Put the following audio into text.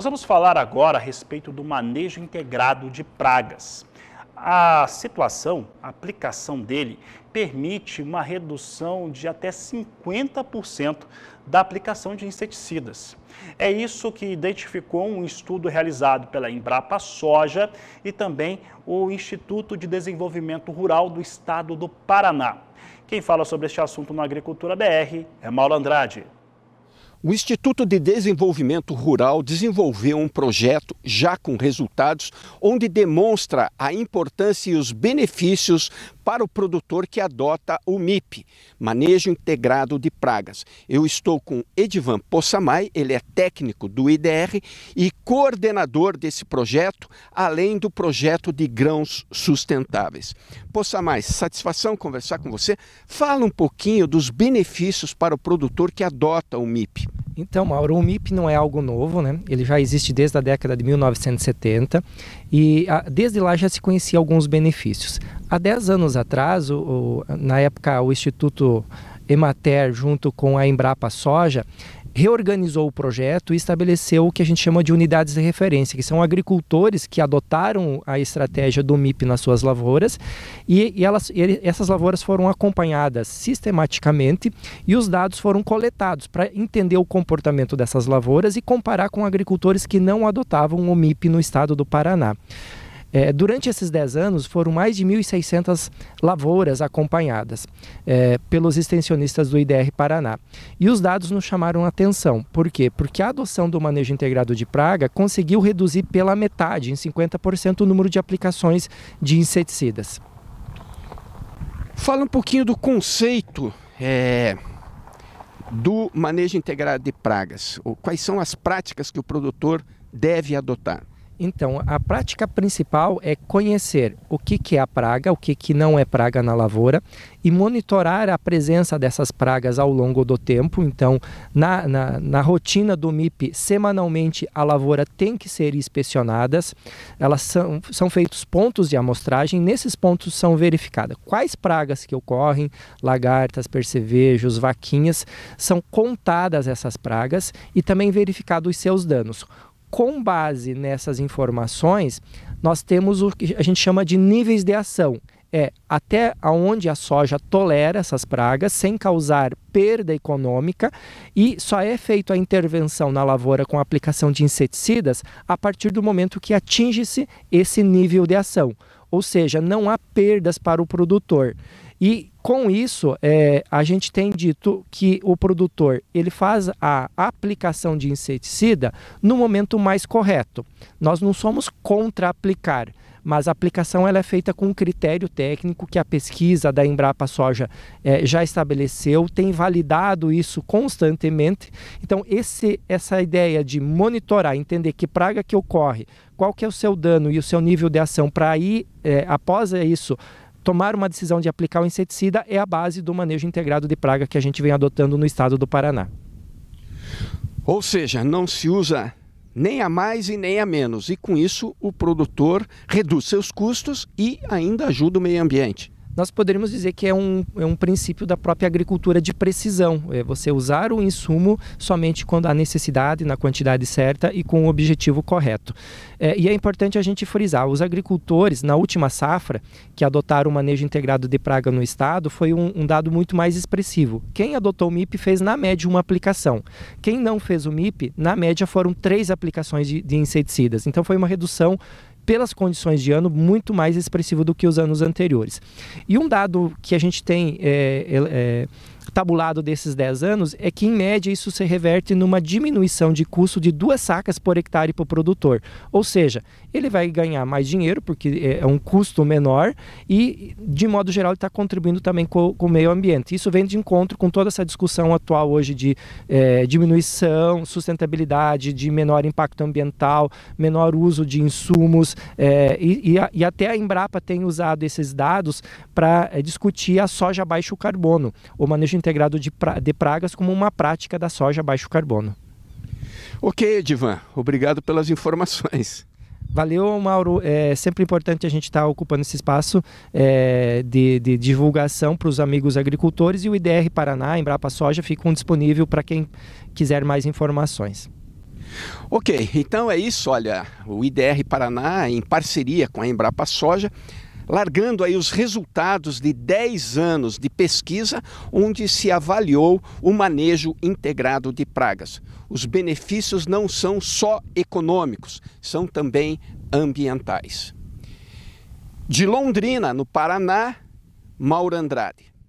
Nós vamos falar agora a respeito do manejo integrado de pragas. A situação, a aplicação dele, permite uma redução de até 50% da aplicação de inseticidas. É isso que identificou um estudo realizado pela Embrapa Soja e também o Instituto de Desenvolvimento Rural do Estado do Paraná. Quem fala sobre este assunto na Agricultura BR é Mauro Andrade. O Instituto de Desenvolvimento Rural desenvolveu um projeto já com resultados, onde demonstra a importância e os benefícios para o produtor que adota o MIP, Manejo Integrado de Pragas. Eu estou com Edivan Possamay, ele é técnico do IDR e coordenador desse projeto, além do projeto de grãos sustentáveis. Possamay, satisfação conversar com você. Fala um pouquinho dos benefícios para o produtor que adota o MIP. Então, Mauro, o MIP não é algo novo, né? Ele já existe desde a década de 1970 e a, ah, desde lá já se conhecia alguns benefícios. Há 10 anos atrás, o, o, na época, o Instituto Emater, junto com a Embrapa Soja, reorganizou o projeto e estabeleceu o que a gente chama de unidades de referência, que são agricultores que adotaram a estratégia do MIP nas suas lavouras e, e elas, e essas lavouras foram acompanhadas sistematicamente e os dados foram coletados para entender o comportamento dessas lavouras e comparar com agricultores que não adotavam o MIP no estado do Paraná. É, durante esses 10 anos, foram mais de 1.600 lavouras acompanhadas é, pelos extensionistas do IDR Paraná. E os dados nos chamaram a atenção. Por quê? Porque a adoção do manejo integrado de praga conseguiu reduzir pela metade, em 50%, o número de aplicações de inseticidas. Fala um pouquinho do conceito é, do manejo integrado de pragas. Quais são as práticas que o produtor deve adotar? Então, a prática principal é conhecer o que, que é a praga, o que, que não é praga na lavoura e monitorar a presença dessas pragas ao longo do tempo. Então, na, na, na rotina do MIP, semanalmente a lavoura tem que ser inspecionadas, elas são, são feitos pontos de amostragem, nesses pontos são verificadas quais pragas que ocorrem, lagartas, percevejos, vaquinhas, são contadas essas pragas e também verificados os seus danos com base nessas informações, nós temos o que a gente chama de níveis de ação. É até onde a soja tolera essas pragas sem causar perda econômica e só é feita a intervenção na lavoura com aplicação de inseticidas a partir do momento que atinge-se esse nível de ação. Ou seja, não há perdas para o produtor. E com isso, é, a gente tem dito que o produtor ele faz a aplicação de inseticida no momento mais correto. Nós não somos contra aplicar, mas a aplicação ela é feita com um critério técnico que a pesquisa da Embrapa Soja é, já estabeleceu, tem validado isso constantemente. Então, esse, essa ideia de monitorar, entender que praga que ocorre, qual que é o seu dano e o seu nível de ação para ir, é, após isso, tomar uma decisão de aplicar o inseticida é a base do manejo integrado de praga que a gente vem adotando no estado do Paraná. Ou seja, não se usa nem a mais e nem a menos, e com isso o produtor reduz seus custos e ainda ajuda o meio ambiente nós poderíamos dizer que é um, é um princípio da própria agricultura de precisão. É você usar o insumo somente quando há necessidade, na quantidade certa e com o objetivo correto. É, e é importante a gente frisar: os agricultores, na última safra, que adotaram o manejo integrado de praga no estado, foi um, um dado muito mais expressivo. Quem adotou o MIP fez, na média, uma aplicação. Quem não fez o MIP, na média, foram três aplicações de, de inseticidas. Então, foi uma redução pelas condições de ano, muito mais expressivo do que os anos anteriores. E um dado que a gente tem é, é, tabulado desses 10 anos é que, em média, isso se reverte numa diminuição de custo de duas sacas por hectare para o produtor. Ou seja, ele vai ganhar mais dinheiro, porque é, é um custo menor, e, de modo geral, está contribuindo também com, com, o meio ambiente. Isso vem de encontro com toda essa discussão atual hoje de é, diminuição, sustentabilidade, de menor impacto ambiental, menor uso de insumos, é, e, e, a, e, até a Embrapa tem usado esses dados para é, discutir a soja baixo carbono, o manejo integrado de, pra, de pragas como uma prática da soja baixo carbono. Ok, Edivan, obrigado pelas informações. Valeu, Mauro. É sempre importante a gente estar tá ocupando esse espaço é, de, de, divulgação para os amigos agricultores e o IDR Paraná, Embrapa Soja, ficam disponível para quem quiser mais informações. Ok, então é isso. Olha, o IDR Paraná, em parceria com a Embrapa Soja, largando aí os resultados de 10 anos de pesquisa onde se avaliou o manejo integrado de pragas. Os benefícios não são só econômicos, são também ambientais. De Londrina, no Paraná, Mauro Andrade.